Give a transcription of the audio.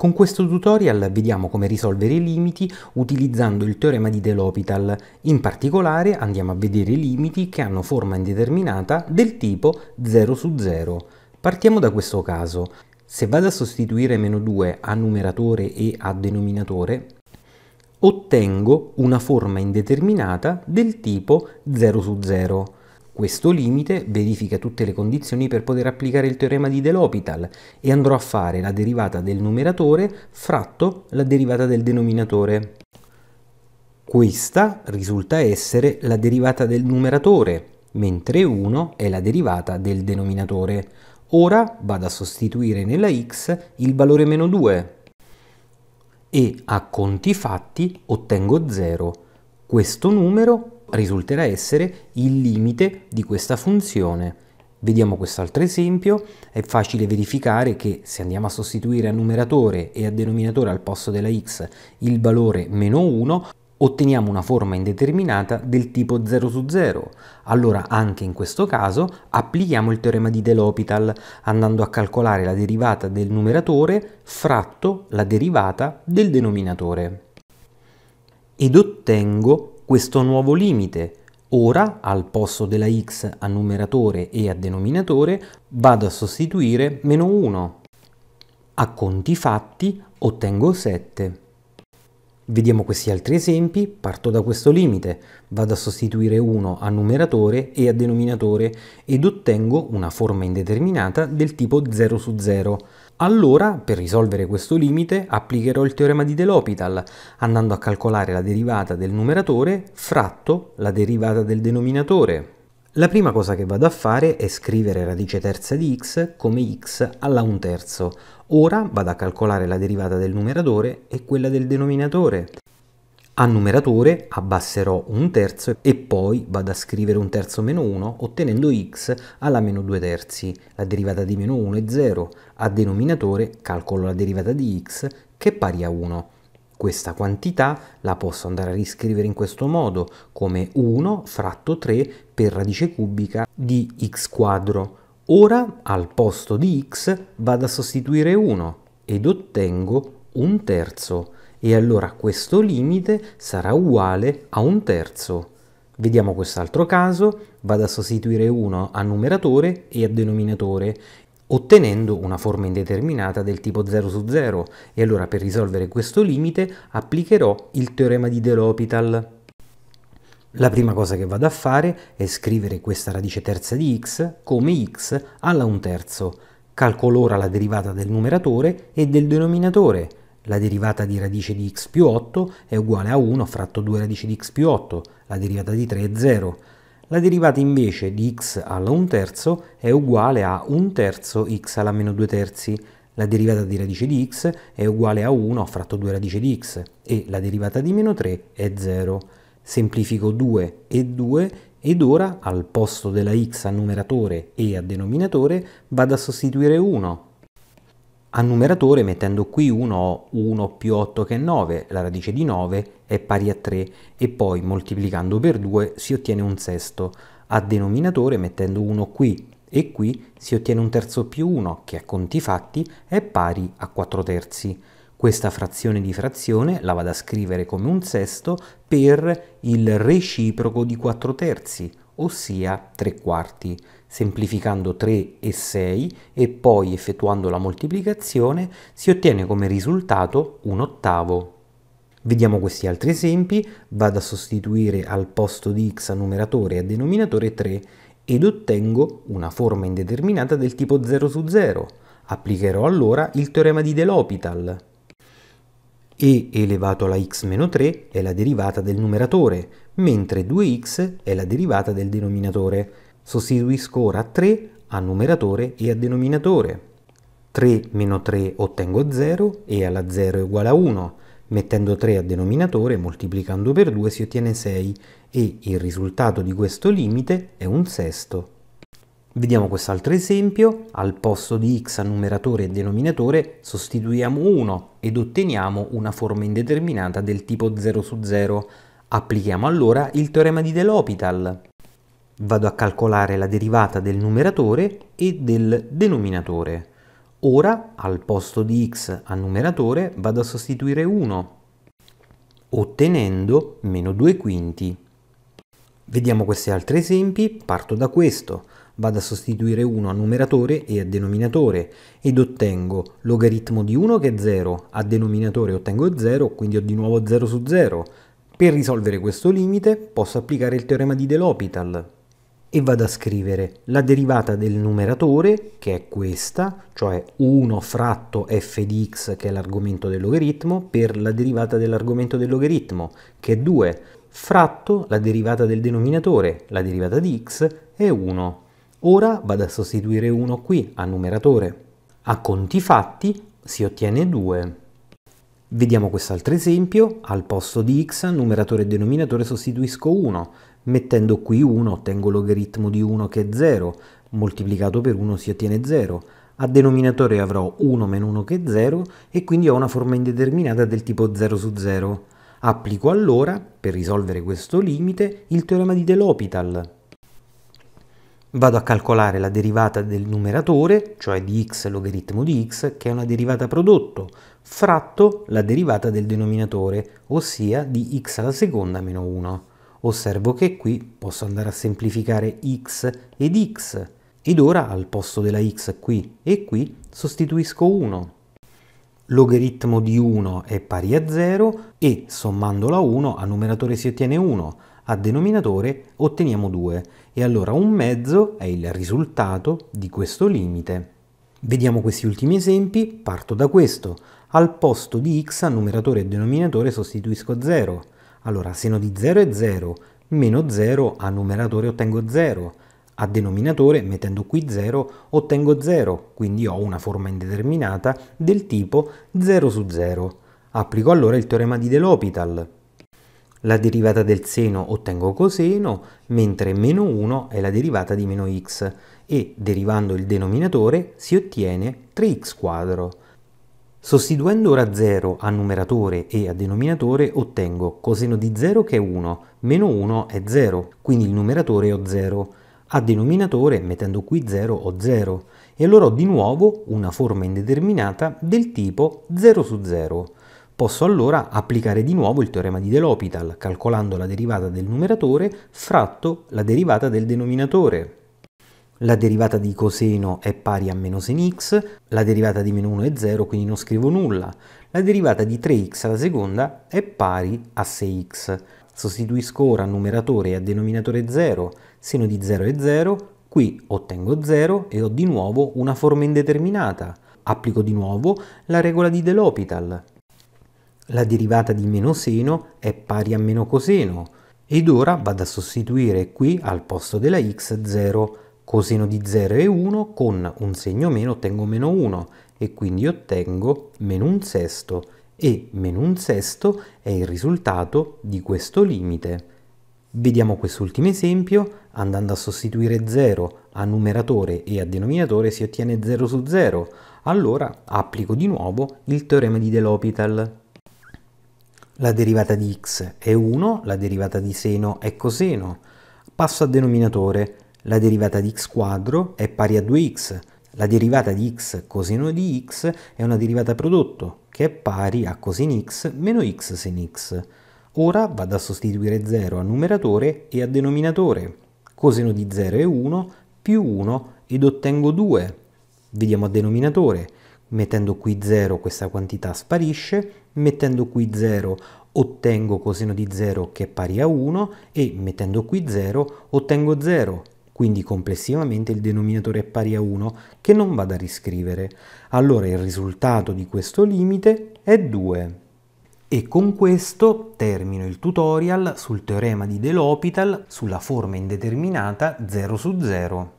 Con questo tutorial vediamo come risolvere i limiti utilizzando il teorema di L'Hopital. In particolare andiamo a vedere i limiti che hanno forma indeterminata del tipo 0 su 0. Partiamo da questo caso. Se vado a sostituire meno 2 a numeratore e a denominatore, ottengo una forma indeterminata del tipo 0 su 0. Questo limite verifica tutte le condizioni per poter applicare il teorema di De L'Hopital e andrò a fare la derivata del numeratore fratto la derivata del denominatore. Questa risulta essere la derivata del numeratore, mentre 1 è la derivata del denominatore. Ora vado a sostituire nella x il valore meno 2 e a conti fatti ottengo 0. Questo numero risulterà essere il limite di questa funzione. Vediamo quest'altro esempio, è facile verificare che se andiamo a sostituire a numeratore e a denominatore al posto della x il valore meno 1, otteniamo una forma indeterminata del tipo 0 su 0. Allora anche in questo caso applichiamo il teorema di L'Hopital andando a calcolare la derivata del numeratore fratto la derivata del denominatore ed ottengo questo nuovo limite. Ora, al posto della x a numeratore e a denominatore, vado a sostituire meno 1. A conti fatti ottengo 7. Vediamo questi altri esempi, parto da questo limite, vado a sostituire 1 a numeratore e a denominatore ed ottengo una forma indeterminata del tipo 0 su 0. Allora, per risolvere questo limite, applicherò il teorema di De L'Hopital, andando a calcolare la derivata del numeratore fratto la derivata del denominatore. La prima cosa che vado a fare è scrivere radice terza di x come x alla 1 terzo. Ora vado a calcolare la derivata del numeratore e quella del denominatore. A numeratore abbasserò un terzo e poi vado a scrivere un terzo meno 1 ottenendo x alla meno 2 terzi. La derivata di meno 1 è 0. A denominatore calcolo la derivata di x che è pari a 1. Questa quantità la posso andare a riscrivere in questo modo come 1 fratto 3 per radice cubica di x quadro. Ora al posto di x vado a sostituire 1 ed ottengo un terzo e allora questo limite sarà uguale a un terzo. Vediamo quest'altro caso, vado a sostituire 1 a numeratore e a denominatore ottenendo una forma indeterminata del tipo 0 su 0 e allora per risolvere questo limite applicherò il teorema di De L'Hopital. La prima cosa che vado a fare è scrivere questa radice terza di x come x alla 1 terzo. Calcolo ora la derivata del numeratore e del denominatore. La derivata di radice di x più 8 è uguale a 1 fratto 2 radice di x più 8, la derivata di 3 è 0. La derivata invece di x alla 1 terzo è uguale a 1 terzo x alla meno 2 terzi, la derivata di radice di x è uguale a 1 fratto 2 radice di x e la derivata di meno 3 è 0. Semplifico 2 e 2 ed ora al posto della x a numeratore e a denominatore vado a sostituire 1 a numeratore mettendo qui 1 ho 1 più 8 che è 9, la radice di 9 è pari a 3 e poi moltiplicando per 2 si ottiene un sesto. A denominatore mettendo 1 qui e qui si ottiene un terzo più 1 che a conti fatti è pari a 4 terzi. Questa frazione di frazione la vado a scrivere come un sesto per il reciproco di 4 terzi ossia 3 quarti, semplificando 3 e 6 e poi effettuando la moltiplicazione si ottiene come risultato un ottavo. Vediamo questi altri esempi, vado a sostituire al posto di x a numeratore e a denominatore 3 ed ottengo una forma indeterminata del tipo 0 su 0. Applicherò allora il teorema di L'Hopital. e elevato alla x-3 è la derivata del numeratore, mentre 2x è la derivata del denominatore. Sostituisco ora 3 a numeratore e a denominatore. 3 meno 3 ottengo 0 e alla 0 è uguale a 1. Mettendo 3 a denominatore, moltiplicando per 2 si ottiene 6 e il risultato di questo limite è un sesto. Vediamo quest'altro esempio, al posto di x a numeratore e denominatore sostituiamo 1 ed otteniamo una forma indeterminata del tipo 0 su 0. Applichiamo allora il teorema di L'Hopital. Vado a calcolare la derivata del numeratore e del denominatore. Ora, al posto di x al numeratore, vado a sostituire 1, ottenendo meno 2 quinti. Vediamo questi altri esempi, parto da questo, vado a sostituire 1 a numeratore e a denominatore ed ottengo logaritmo di 1 che è 0, a denominatore ottengo 0, quindi ho di nuovo 0 su 0, per risolvere questo limite posso applicare il teorema di L'Hopital e vado a scrivere la derivata del numeratore, che è questa, cioè 1 fratto f di x, che è l'argomento del logaritmo, per la derivata dell'argomento del logaritmo, che è 2, fratto la derivata del denominatore, la derivata di x, è 1. Ora vado a sostituire 1 qui, a numeratore. A conti fatti si ottiene 2. Vediamo quest'altro esempio, al posto di x numeratore e denominatore sostituisco 1, mettendo qui 1 ottengo logaritmo di 1 che è 0, moltiplicato per 1 si ottiene 0, a denominatore avrò 1 meno 1 che è 0 e quindi ho una forma indeterminata del tipo 0 su 0. Applico allora, per risolvere questo limite, il teorema di De L'Hopital. Vado a calcolare la derivata del numeratore, cioè di x logaritmo di x, che è una derivata prodotto, fratto la derivata del denominatore, ossia di x alla seconda meno 1. Osservo che qui posso andare a semplificare x ed x, ed ora al posto della x qui e qui sostituisco 1. Logaritmo di 1 è pari a 0 e sommandolo a 1 al numeratore si ottiene 1 a denominatore otteniamo 2 e allora un mezzo è il risultato di questo limite. Vediamo questi ultimi esempi, parto da questo. Al posto di x a numeratore e denominatore sostituisco 0. Allora seno di 0 è 0, meno 0 a numeratore ottengo 0, a denominatore mettendo qui 0 ottengo 0, quindi ho una forma indeterminata del tipo 0 su 0. Applico allora il teorema di De L'Hopital. La derivata del seno ottengo coseno, mentre meno 1 è la derivata di meno x e derivando il denominatore si ottiene 3x quadro. Sostituendo ora 0 a numeratore e a denominatore ottengo coseno di 0 che è 1, meno 1 è 0, quindi il numeratore ho 0. A denominatore, mettendo qui 0, ho 0. E allora ho di nuovo una forma indeterminata del tipo 0 su 0. Posso allora applicare di nuovo il teorema di De L'Hopital, calcolando la derivata del numeratore fratto la derivata del denominatore. La derivata di coseno è pari a meno sen x, la derivata di meno 1 è 0, quindi non scrivo nulla. La derivata di 3x alla seconda è pari a 6x. Sostituisco ora numeratore e a denominatore 0, seno di 0 è 0, qui ottengo 0 e ho di nuovo una forma indeterminata. Applico di nuovo la regola di De L'Hopital. La derivata di meno seno è pari a meno coseno ed ora vado a sostituire qui al posto della x 0. Coseno di 0 è 1 con un segno meno ottengo meno 1 e quindi ottengo meno un sesto e meno un sesto è il risultato di questo limite. Vediamo quest'ultimo esempio, andando a sostituire 0 a numeratore e a denominatore si ottiene 0 su 0, allora applico di nuovo il teorema di De L'Hopital. La derivata di x è 1, la derivata di seno è coseno. Passo al denominatore. La derivata di x quadro è pari a 2x. La derivata di x coseno di x è una derivata prodotto, che è pari a cosin x meno x sen x. Ora vado a sostituire 0 a numeratore e a denominatore. Coseno di 0 è 1 più 1 ed ottengo 2. Vediamo a denominatore. Mettendo qui 0 questa quantità sparisce mettendo qui 0 ottengo coseno di 0 che è pari a 1 e mettendo qui 0 ottengo 0 quindi complessivamente il denominatore è pari a 1 che non vado a riscrivere. Allora il risultato di questo limite è 2. E con questo termino il tutorial sul teorema di De L'Hopital sulla forma indeterminata 0 su 0.